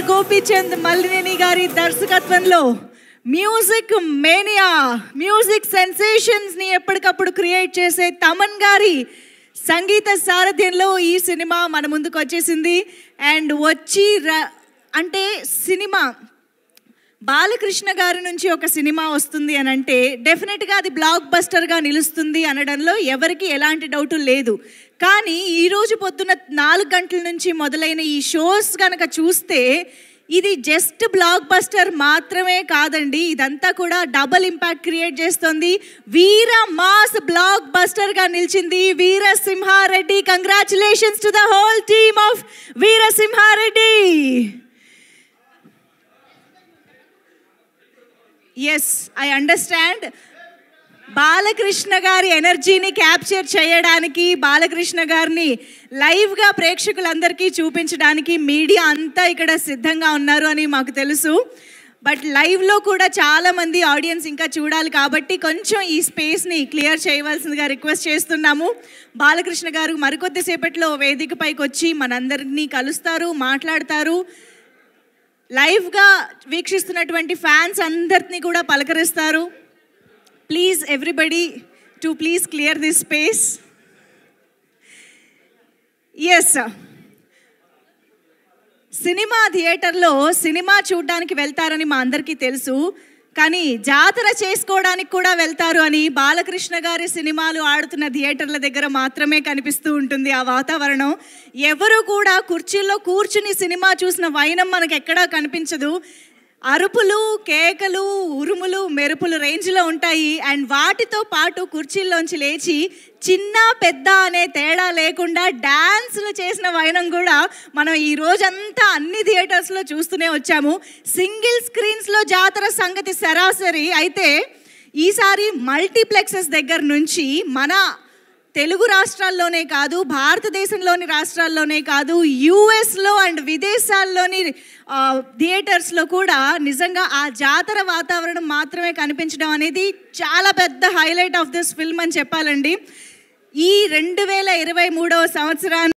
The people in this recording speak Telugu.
ఆర్ గోపీచంద్ మల్లినేని గారి దర్శకత్వంలో మ్యూజిక్ మేనియా మ్యూజిక్ సెన్సేషన్స్ని ఎప్పటికప్పుడు క్రియేట్ చేసే తమన్ గారి సంగీత సారథ్యంలో ఈ సినిమా మన ముందుకు వచ్చేసింది అండ్ వచ్చి అంటే సినిమా బాలకృష్ణ గారి నుంచి ఒక సినిమా వస్తుంది అని అంటే డెఫినెట్గా అది బ్లాక్ బస్టర్గా నిలుస్తుంది అనడంలో ఎవరికి ఎలాంటి డౌట్ లేదు కానీ ఈరోజు పొద్దున నాలుగు గంటల నుంచి మొదలైన ఈ షోస్ కనుక చూస్తే ఇది జస్ట్ బ్లాక్ బస్టర్ మాత్రమే కాదండి ఇదంతా కూడా డబుల్ ఇంపాక్ట్ క్రియేట్ చేస్తుంది వీర మాస్ బ్లాక్ బస్టర్గా నిలిచింది Veera Simha Reddy congratulations to the whole team of Veera Simha Reddy yes I understand Balakrishna గారి ఎనర్జీని క్యాప్చర్ చేయడానికి బాలకృష్ణ గారిని లైవ్గా ప్రేక్షకులందరికీ చూపించడానికి మీడియా అంతా ఇక్కడ సిద్ధంగా ఉన్నారు అని మాకు తెలుసు బట్ లైవ్లో కూడా చాలామంది ఆడియన్స్ ఇంకా చూడాలి కాబట్టి కొంచెం ఈ స్పేస్ని క్లియర్ చేయవలసిందిగా రిక్వెస్ట్ చేస్తున్నాము బాలకృష్ణ గారు మరికొద్దిసేపట్లో వేదికపైకి వచ్చి మనందరినీ కలుస్తారు మాట్లాడతారు లైవ్గా వీక్షిస్తున్నటువంటి ఫ్యాన్స్ అందరినీ కూడా పలకరిస్తారు please everybody to please clear this space yes cinema థియేటర్లో సినిమా చూడడానికి వెళ్తారని మా అందరికీ తెలుసు కానీ జాతర చేసుకోవడానికి కూడా వెళ్తారు అని బాలకృష్ణ గారి సినిమాలు ఆడుతున్న థియేటర్ల దగ్గర మాత్రమే కనిపిస్తూ ఉంటుంది ఆ వాతావరణం ఎవరు కూడా కుర్చీల్లో కూర్చుని సినిమా చూసిన వైనం మనకు ఎక్కడా కనిపించదు అరుపులు కేకలు ఉరుములు మెరుపులు రేంజ్లో ఉంటాయి అండ్ వాటితో పాటు కుర్చీల్లోంచి లేచి చిన్న పెద్ద అనే తేడా లేకుండా డ్యాన్స్లు చేసిన వైనం కూడా మనం ఈ రోజంతా అన్ని థియేటర్స్లో చూస్తూనే వచ్చాము సింగిల్ స్క్రీన్స్లో జాతర సంగతి సరాసరి అయితే ఈసారి మల్టీప్లెక్సెస్ దగ్గర నుంచి మన తెలుగు రాష్ట్రాల్లోనే కాదు భారతదేశంలోని రాష్ట్రాల్లోనే కాదు యుఎస్లో అండ్ విదేశాల్లోని థియేటర్స్లో కూడా నిజంగా ఆ జాతర వాతావరణం మాత్రమే కనిపించడం అనేది చాలా పెద్ద హైలైట్ ఆఫ్ దిస్ ఫిల్మ్ అని చెప్పాలండి ఈ రెండు వేల ఇరవై మూడవ సంవత్సరాన్ని